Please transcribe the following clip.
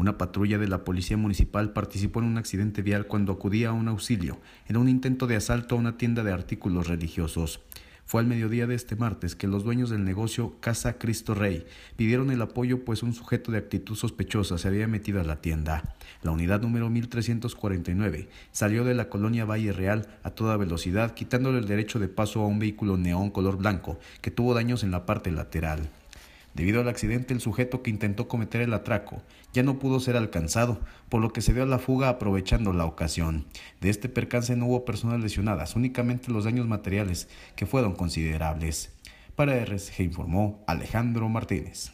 Una patrulla de la Policía Municipal participó en un accidente vial cuando acudía a un auxilio en un intento de asalto a una tienda de artículos religiosos. Fue al mediodía de este martes que los dueños del negocio Casa Cristo Rey pidieron el apoyo pues un sujeto de actitud sospechosa se había metido a la tienda. La unidad número 1349 salió de la colonia Valle Real a toda velocidad quitándole el derecho de paso a un vehículo neón color blanco que tuvo daños en la parte lateral. Debido al accidente, el sujeto que intentó cometer el atraco ya no pudo ser alcanzado, por lo que se dio a la fuga aprovechando la ocasión. De este percance no hubo personas lesionadas, únicamente los daños materiales, que fueron considerables. Para RSG informó Alejandro Martínez.